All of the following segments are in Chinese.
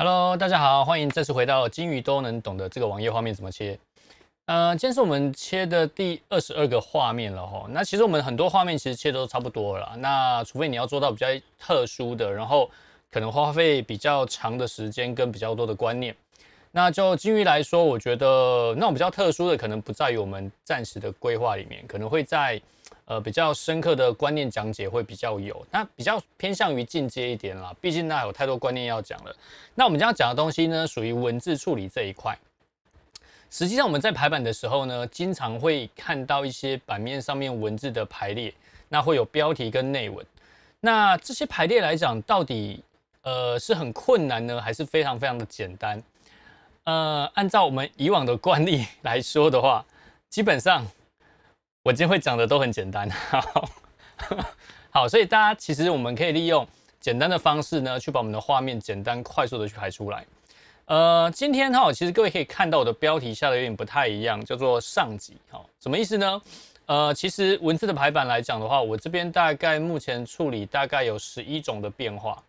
Hello，大家好，欢迎再次回到金鱼都能懂的这个网页画面怎么切。呃，今天是我们切的第二十二个画面了哈。那其实我们很多画面其实切都差不多了。那除非你要做到比较特殊的，然后可能花费比较长的时间跟比较多的观念。那就金鱼来说，我觉得那种比较特殊的，可能不在于我们暂时的规划里面，可能会在。呃，比较深刻的观念讲解会比较有，那比较偏向于进阶一点啦，毕竟那有太多观念要讲了。那我们今天要讲的东西呢，属于文字处理这一块。实际上我们在排版的时候呢，经常会看到一些版面上面文字的排列，那会有标题跟内文。那这些排列来讲，到底呃是很困难呢，还是非常非常的简单？呃，按照我们以往的惯例来说的话，基本上。我今天会讲的都很简单，好 好，所以大家其实我们可以利用简单的方式呢，去把我们的画面简单快速的去排出来。呃，今天哈，其实各位可以看到我的标题下的有点不太一样，叫做上集，哈，什么意思呢？呃，其实文字的排版来讲的话，我这边大概目前处理大概有十一种的变化，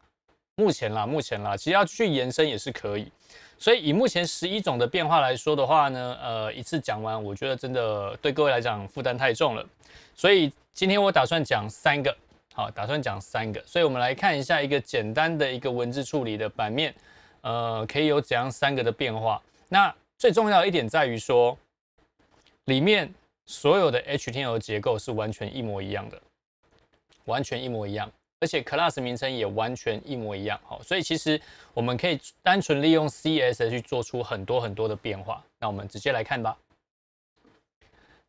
目前啦，目前啦，其实要去延伸也是可以。所以以目前十一种的变化来说的话呢，呃，一次讲完，我觉得真的对各位来讲负担太重了。所以今天我打算讲三个，好，打算讲三个。所以我们来看一下一个简单的一个文字处理的版面，呃，可以有怎样三个的变化。那最重要一点在于说，里面所有的 HTML 结构是完全一模一样的，完全一模一样。而且 class 名称也完全一模一样，好，所以其实我们可以单纯利用 CSS 去做出很多很多的变化。那我们直接来看吧。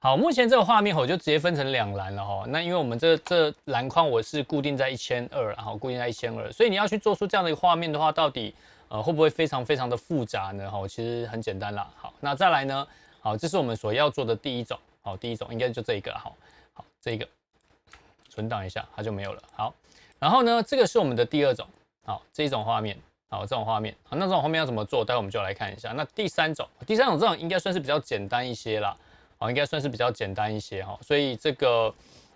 好，目前这个画面我就直接分成两栏了哈。那因为我们这这栏框我是固定在一千二，然后固定在一千二，所以你要去做出这样的一个画面的话，到底呃会不会非常非常的复杂呢？哈，其实很简单啦。好，那再来呢？好，这是我们所要做的第一种。好，第一种应该就这一个。好好，这一个存档一下，它就没有了。好。然后呢，这个是我们的第二种，好，这一种画面，好，这种画面，好，那这种画面要怎么做？待会我们就来看一下。那第三种，第三种这种应该算是比较简单一些啦，好，应该算是比较简单一些哈。所以这个，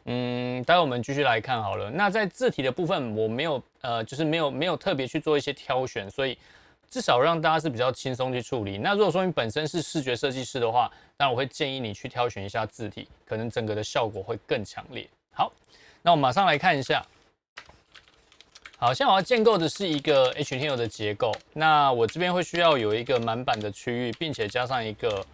嗯，待会我们继续来看好了。那在字体的部分，我没有，呃，就是没有没有特别去做一些挑选，所以至少让大家是比较轻松去处理。那如果说你本身是视觉设计师的话，那我会建议你去挑选一下字体，可能整个的效果会更强烈。好，那我马上来看一下。好，现在我要建构的是一个 HTML 的结构。那我这边会需要有一个满版的区域，并且加上一个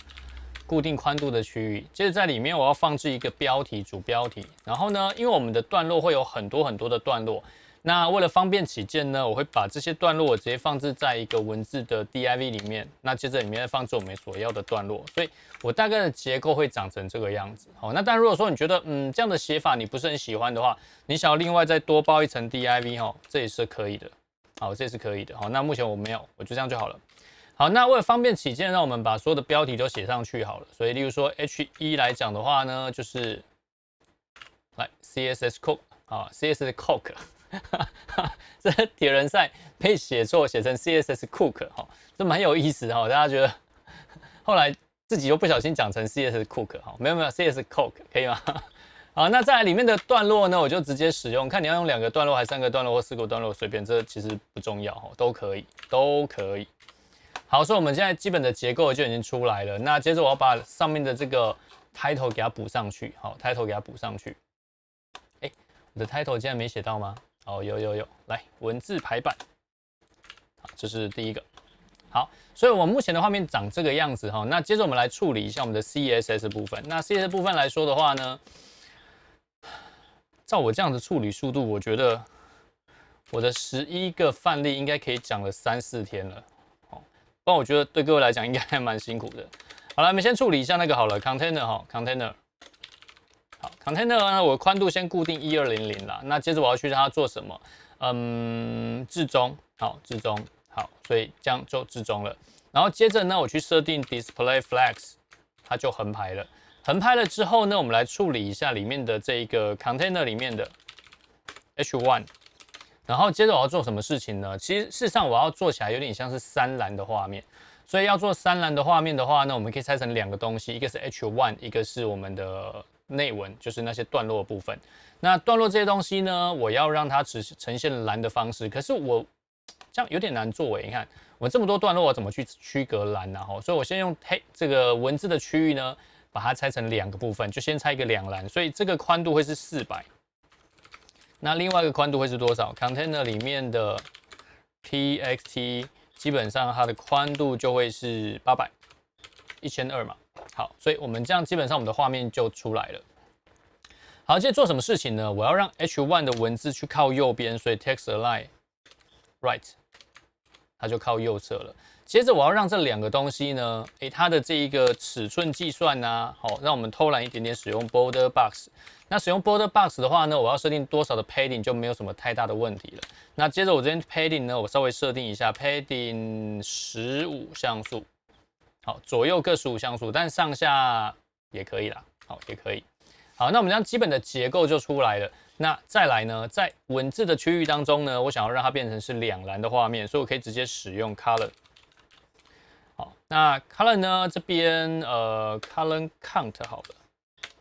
固定宽度的区域。接着在里面我要放置一个标题、主标题。然后呢，因为我们的段落会有很多很多的段落。那为了方便起见呢，我会把这些段落我直接放置在一个文字的 D I V 里面。那接着里面放置我们所要的段落，所以我大概的结构会长成这个样子。好，那但如果说你觉得嗯这样的写法你不是很喜欢的话，你想要另外再多包一层 D I V 哈，这也是可以的。好，这也是可以的。好，那目前我没有，我就这样就好了。好，那为了方便起见，让我们把所有的标题都写上去好了。所以例如说 H 一来讲的话呢，就是来 C S S c o o k 啊 C S S c o cook 这铁人赛被写作写成 CSS Cook 哈，这蛮有意思哈。大家觉得后来自己又不小心讲成 CSS Cook 哈，没有没有 CSS c o o k 可以吗？好，那在里面的段落呢，我就直接使用。看你要用两个段落，还是三个段落，或四个段落随便，这其实不重要哈，都可以，都可以。好，所以我们现在基本的结构就已经出来了。那接着我要把上面的这个 title 给它补上去，好，title 给它补上去。哎，我的 title 竟然没写到吗？哦，有有有，来文字排版，好，这是第一个，好，所以我目前的画面长这个样子哈。那接着我们来处理一下我们的 CSS 部分。那 CSS 部分来说的话呢，照我这样的处理速度，我觉得我的十一个范例应该可以讲了三四天了。哦，不然我觉得对各位来讲应该还蛮辛苦的。好了，我们先处理一下那个好了，container 哈，container。好，container 呢？我宽度先固定一二零零啦。那接着我要去让它做什么？嗯，至中，好，至中，好，所以这样就至中了。然后接着呢，我去设定 display flex，它就横排了。横排了之后呢，我们来处理一下里面的这一个 container 里面的 h1。然后接着我要做什么事情呢？其实事实上我要做起来有点像是三栏的画面。所以要做三栏的画面的话呢，我们可以拆成两个东西，一个是 h1，一个是我们的。内文就是那些段落部分，那段落这些东西呢，我要让它呈呈现蓝的方式，可是我这样有点难做诶。你看我这么多段落，我怎么去区隔蓝呢？吼，所以我先用黑这个文字的区域呢，把它拆成两个部分，就先拆一个两蓝，所以这个宽度会是四百，那另外一个宽度会是多少？Container 里面的 t x t 基本上它的宽度就会是八百一千二嘛。好，所以我们这样基本上我们的画面就出来了。好，接着做什么事情呢？我要让 H1 的文字去靠右边，所以 text align right，它就靠右侧了。接着我要让这两个东西呢，哎，它的这一个尺寸计算啊，好，让我们偷懒一点点使用 border box。那使用 border box 的话呢，我要设定多少的 padding 就没有什么太大的问题了。那接着我这边 padding 呢，我稍微设定一下 padding 十五像素。好，左右各十五像素，但上下也可以啦。好，也可以。好，那我们这样基本的结构就出来了。那再来呢，在文字的区域当中呢，我想要让它变成是两栏的画面，所以我可以直接使用 color。好，那 color 呢？这边呃，color count 好了。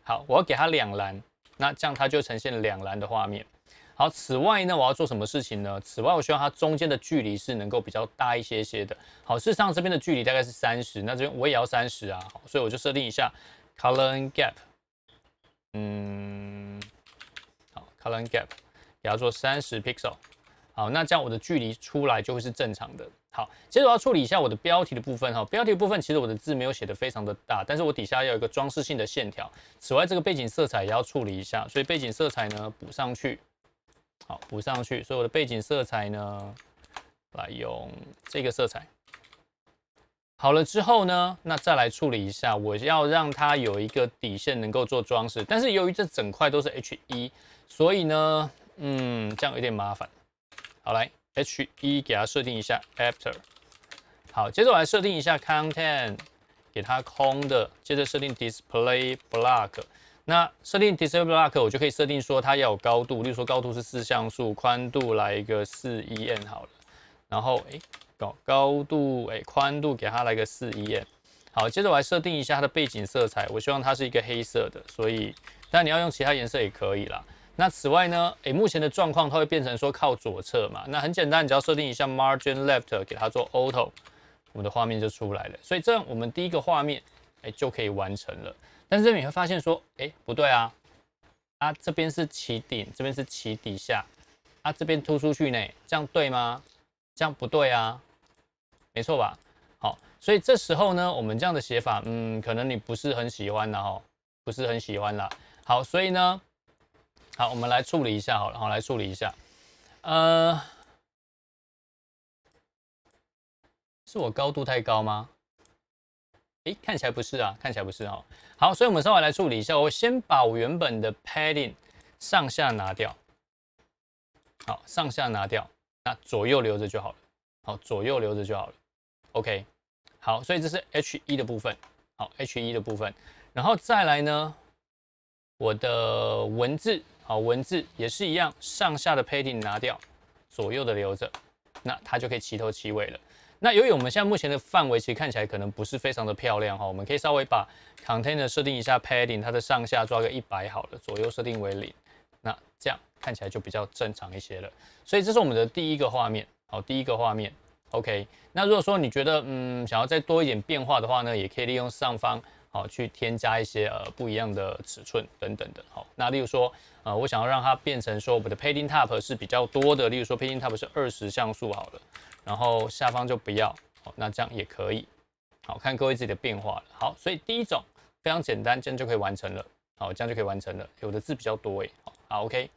好，我要给它两栏，那这样它就呈现两栏的画面。好，此外呢，我要做什么事情呢？此外，我希望它中间的距离是能够比较大一些些的。好，事实上这边的距离大概是三十，那这边我也要三十啊。好，所以我就设定一下 color gap，嗯，好，color gap 要做三十 pixel。好，那这样我的距离出来就会是正常的。好，接着我要处理一下我的标题的部分哈。标题的部分其实我的字没有写的非常的大，但是我底下要有一个装饰性的线条。此外，这个背景色彩也要处理一下，所以背景色彩呢补上去。好，补上去。所以我的背景色彩呢，来用这个色彩。好了之后呢，那再来处理一下，我要让它有一个底线能够做装饰。但是由于这整块都是 H1，所以呢，嗯，这样有点麻烦。好，来 H1 给它设定一下 After。好，接着我来设定一下 Content，给它空的。接着设定 Display Block。那设定 disable block，我就可以设定说它要有高度，例如说高度是四像素，宽度来一个四 e n 好了。然后哎，搞高度哎，宽度给它来个四 e n。好，接着我来设定一下它的背景色彩，我希望它是一个黑色的，所以但你要用其他颜色也可以啦。那此外呢，哎，目前的状况它会变成说靠左侧嘛，那很简单，你只要设定一下 margin left 给它做 auto，我们的画面就出来了。所以这样我们第一个画面哎就可以完成了。但是这边你会发现说，哎，不对啊，啊，这边是起顶，这边是起底下，啊，这边突出去呢，这样对吗？这样不对啊，没错吧？好，所以这时候呢，我们这样的写法，嗯，可能你不是很喜欢的哈，不是很喜欢了。好，所以呢，好，我们来处理一下，好了，好，来处理一下，呃，是我高度太高吗？哎，看起来不是啊，看起来不是哦。好，所以我们稍微来处理一下。我先把我原本的 padding 上下拿掉，好，上下拿掉，那左右留着就好了。好，左右留着就好了。OK，好，所以这是 H1 的部分，好，H1 的部分。然后再来呢，我的文字，好，文字也是一样，上下的 padding 拿掉，左右的留着，那它就可以齐头齐尾了。那由于我们现在目前的范围其实看起来可能不是非常的漂亮哈，我们可以稍微把 container 设定一下 padding，它的上下抓个一百好了，左右设定为零，那这样看起来就比较正常一些了。所以这是我们的第一个画面，好，第一个画面，OK。那如果说你觉得嗯想要再多一点变化的话呢，也可以利用上方好去添加一些呃不一样的尺寸等等的，好，那例如说呃我想要让它变成说我们的 padding top 是比较多的，例如说 padding top 是二十像素好了。然后下方就不要，好，那这样也可以，好看各位自己的变化。好，所以第一种非常简单，这样就可以完成了。好，这样就可以完成了。有的字比较多哎，好，OK。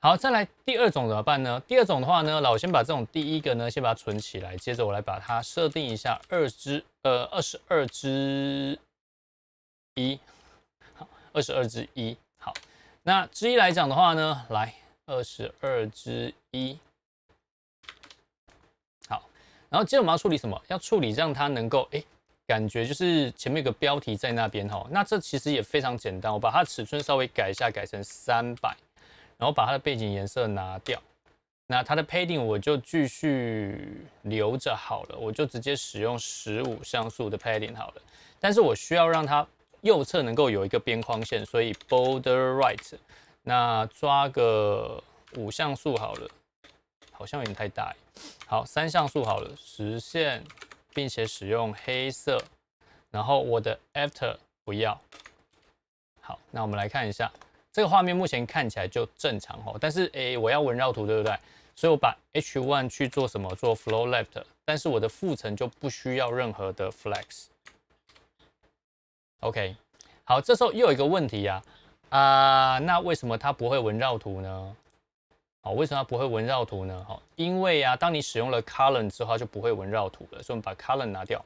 好，再来第二种怎么办呢？第二种的话呢，来，我先把这种第一个呢，先把它存起来，接着我来把它设定一下二之，呃，二十二之一，好，二十二之一，好。那之一来讲的话呢，来，二十二之一。然后接着我们要处理什么？要处理让它能够哎，感觉就是前面有个标题在那边哈。那这其实也非常简单，我把它尺寸稍微改一下，改成三百，然后把它的背景颜色拿掉。那它的 padding 我就继续留着好了，我就直接使用十五像素的 padding 好了。但是我需要让它右侧能够有一个边框线，所以 border right，那抓个五像素好了。好像有点太大。好，三像素好了，实现并且使用黑色。然后我的 after 不要。好，那我们来看一下这个画面，目前看起来就正常哦。但是，诶，我要文绕图，对不对？所以我把 H1 去做什么？做 flow left。但是我的副层就不需要任何的 flex。OK。好，这时候又有一个问题呀。啊，那为什么它不会文绕图呢？好，为什么不会纹绕图呢？哈，因为啊，当你使用了 color 之后，它就不会纹绕图了。所以我们把 color 拿掉，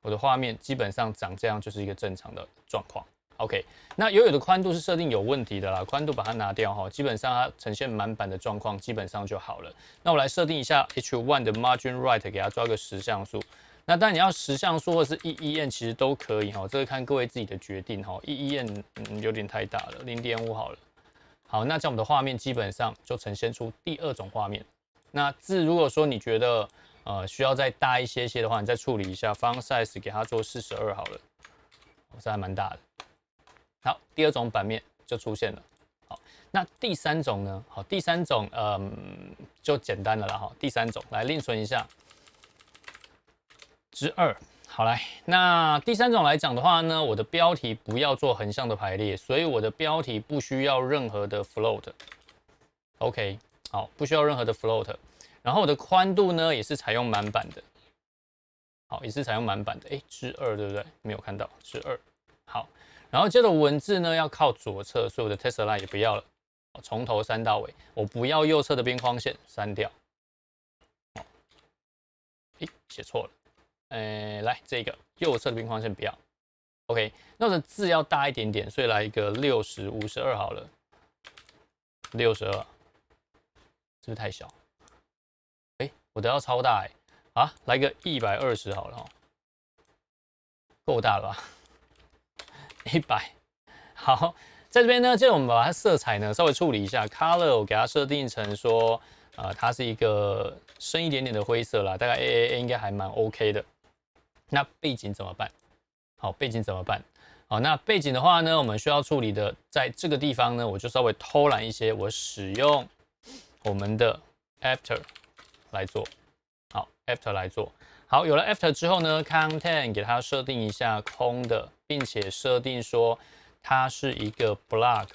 我的画面基本上长这样，就是一个正常的状况。OK，那游泳的宽度是设定有问题的啦，宽度把它拿掉哈，基本上它呈现满版的状况，基本上就好了。那我来设定一下 H1 的 margin right 给它抓个十像素。那当然你要十像素或是一一 n 其实都可以哈，这个看各位自己的决定哈。一一 n 嗯有点太大了，零点五好了。好，那这样我们的画面基本上就呈现出第二种画面。那字，如果说你觉得呃需要再大一些些的话，你再处理一下 font size，给它做四十二好了，这还蛮大的。好，第二种版面就出现了。好，那第三种呢？好，第三种，嗯，就简单了啦。好，第三种，来另存一下之二。好来，那第三种来讲的话呢，我的标题不要做横向的排列，所以我的标题不需要任何的 float。OK，好，不需要任何的 float。然后我的宽度呢也是采用满版的，好，也是采用满版的。哎，之二对不对？没有看到之二。好，然后接着文字呢要靠左侧，所以我的 test line 也不要了，从头删到尾，我不要右侧的边框线，删掉。哎，写错了。诶，来这个右侧的边框先不要。OK，那我的字要大一点点，所以来一个六十五十二好了。六十二，是不是太小？哎，我等要超大哎。啊，来个一百二十好了哦，够大了吧？一百。好，在这边呢，这我们把它色彩呢稍微处理一下。Color，我给它设定成说，呃，它是一个深一点点的灰色啦，大概 A A A 应该还蛮 OK 的。那背景怎么办？好，背景怎么办？好，那背景的话呢，我们需要处理的，在这个地方呢，我就稍微偷懒一些，我使用我们的 after 来做，好 after 来做好。有了 after 之后呢，content 给它设定一下空的，并且设定说它是一个 block。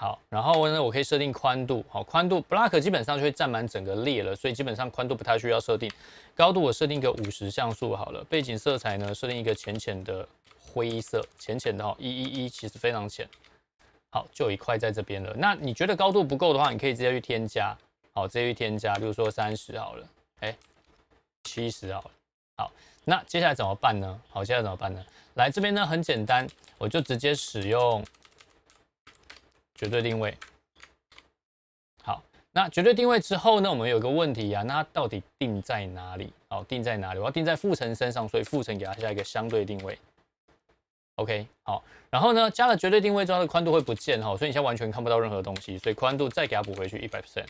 好，然后呢，我可以设定宽度，好，宽度 black 基本上就会占满整个列了，所以基本上宽度不太需要设定，高度我设定个五十像素好了，背景色彩呢设定一个浅浅的灰色，浅浅的哈，一、一、一，其实非常浅。好，就一块在这边了。那你觉得高度不够的话，你可以直接去添加，好，直接去添加，比如说三十好了，哎，七十好了，好，那接下来怎么办呢？好，现在怎么办呢？来这边呢，很简单，我就直接使用。绝对定位，好，那绝对定位之后呢，我们有个问题啊，那它到底定在哪里？好，定在哪里？我要定在父层身上，所以父层给它加一个相对定位，OK，好，然后呢，加了绝对定位之后，宽度会不见哈，所以你现在完全看不到任何东西，所以宽度再给它补回去一百%，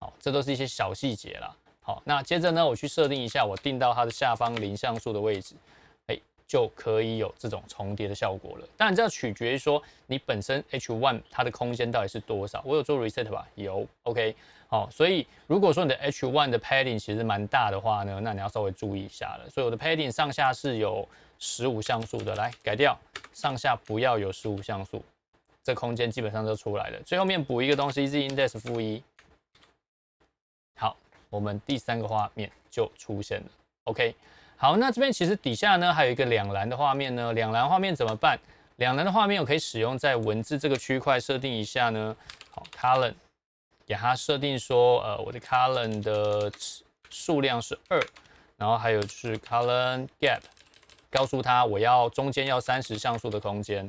好，这都是一些小细节啦。好，那接着呢，我去设定一下，我定到它的下方零像素的位置。就可以有这种重叠的效果了，当然这要取决于说你本身 H1 它的空间到底是多少。我有做 reset 吧？有，OK。好，所以如果说你的 H1 的 padding 其实蛮大的话呢，那你要稍微注意一下了。所以我的 padding 上下是有十五像素的，来改掉，上下不要有十五像素，这空间基本上就出来了。最后面补一个东西，z index 负一。好，我们第三个画面就出现了，OK。好，那这边其实底下呢还有一个两栏的画面呢，两栏画面怎么办？两栏的画面我可以使用在文字这个区块设定一下呢。好，column 给它设定说，呃，我的 column 的数量是二，然后还有就是 column gap，告诉它我要中间要三十像素的空间。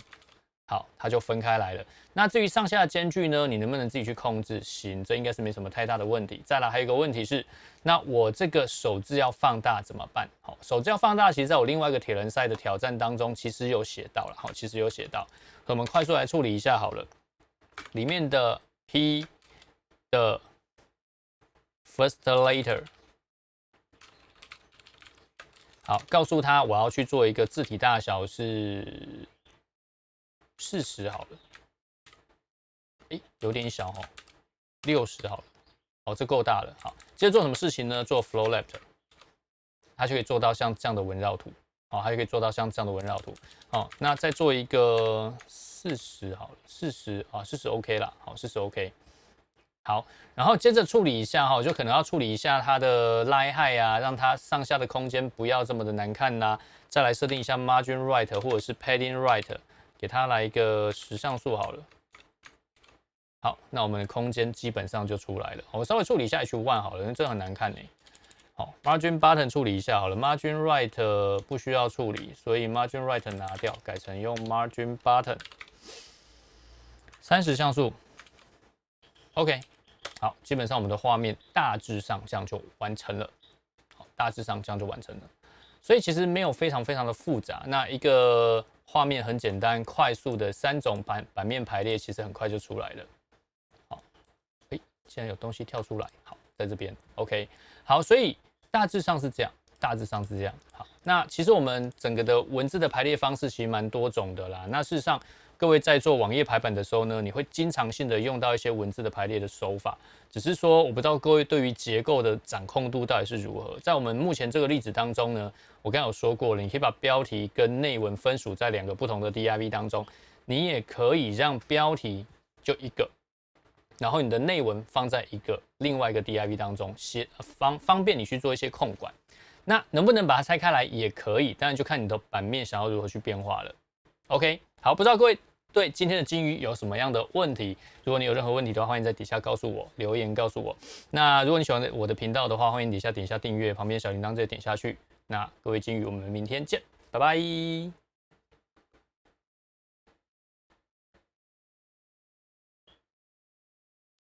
好，它就分开来了。那至于上下的间距呢？你能不能自己去控制？行，这应该是没什么太大的问题。再来，还有一个问题是，那我这个手字要放大怎么办？好，手字要放大，其实在我另外一个铁人赛的挑战当中，其实有写到了。好，其实有写到，我们快速来处理一下好了。里面的 P 的 first letter，好，告诉他我要去做一个字体大小是。四十好了，哎，有点小哦。六十好了，哦，这够大了。好，接着做什么事情呢？做 flow lap，它就可以做到像这样的纹绕图。哦，还可以做到像这样的纹绕图。好，那再做一个四十好了，四十啊，四十 OK 了。好，四十 OK。好，然后接着处理一下哈，就可能要处理一下它的拉害啊，让它上下的空间不要这么的难看呐。再来设定一下 margin right 或者是 padding right。给它来一个十像素好了。好，那我们的空间基本上就出来了。我稍微处理一下 H one 好了，因为这很难看呢。好，margin button 处理一下好了。margin right 不需要处理，所以 margin right 拿掉，改成用 margin button 三十像素。OK，好，基本上我们的画面大致上这样就完成了。好，大致上这样就完成了。所以其实没有非常非常的复杂。那一个画面很简单，快速的三种版版面排列其实很快就出来了。好，哎，现在有东西跳出来，好，在这边，OK，好，所以大致上是这样，大致上是这样。好，那其实我们整个的文字的排列方式其实蛮多种的啦。那事实上，各位在做网页排版的时候呢，你会经常性的用到一些文字的排列的手法，只是说我不知道各位对于结构的掌控度到底是如何。在我们目前这个例子当中呢，我刚有说过了，你可以把标题跟内文分属在两个不同的 DIV 当中，你也可以让标题就一个，然后你的内文放在一个另外一个 DIV 当中，写，方方便你去做一些控管。那能不能把它拆开来也可以，当然就看你的版面想要如何去变化了。OK，好，不知道各位对今天的金鱼有什么样的问题？如果你有任何问题的话，欢迎在底下告诉我留言告诉我。那如果你喜欢我的频道的话，欢迎底下点一下订阅，旁边小铃铛再点下去。那各位金鱼，我们明天见，拜拜。